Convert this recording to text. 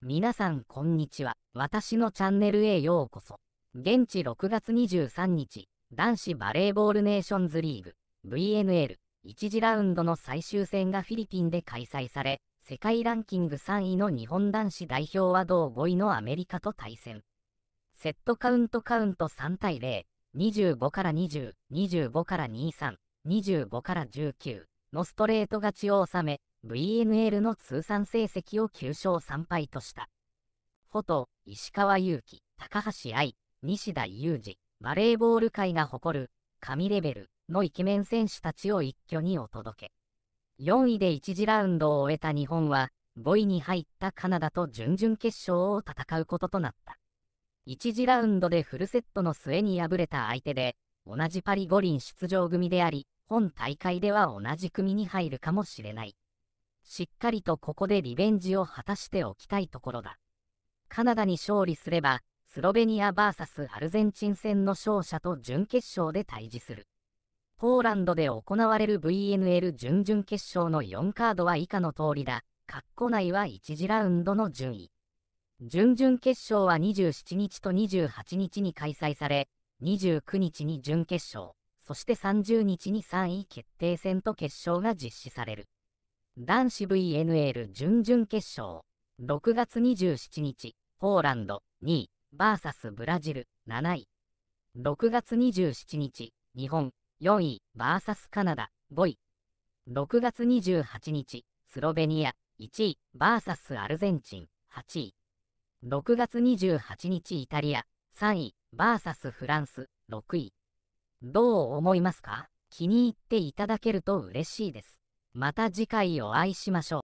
皆さんこんにちは。私のチャンネルへようこそ。現地6月23日、男子バレーボールネーションズリーグ VNL1 次ラウンドの最終戦がフィリピンで開催され、世界ランキング3位の日本男子代表は同5位のアメリカと対戦。セットカウントカウント3対0、25から20、25から23、25から19のストレート勝ちを収め、VNL の通算成績を9勝3敗とした。フォト、石川祐希、高橋愛、西田裕二、バレーボール界が誇る、神レベルのイケメン選手たちを一挙にお届け。4位で1次ラウンドを終えた日本は、5位に入ったカナダと準々決勝を戦うこととなった。1次ラウンドでフルセットの末に敗れた相手で、同じパリ五輪出場組であり、本大会では同じ組に入るかもしれない。しっかりとここでリベンジを果たしておきたいところだ。カナダに勝利すれば、スロベニア VS アルゼンチン戦の勝者と準決勝で対峙する。ポーランドで行われる VNL 準々決勝の4カードは以下の通りだ。括弧内は1次ラウンドの順位。準々決勝は27日と28日に開催され、29日に準決勝、そして30日に3位決定戦と決勝が実施される。男子 VNL 準々決勝6月27日ポーランド2位 VS ブラジル7位6月27日日本4位 VS カナダ5位6月28日スロベニア1位 VS アルゼンチン8位6月28日イタリア3位 VS フランス6位どう思いますか気に入っていただけると嬉しいですまた次回お会いしましょう。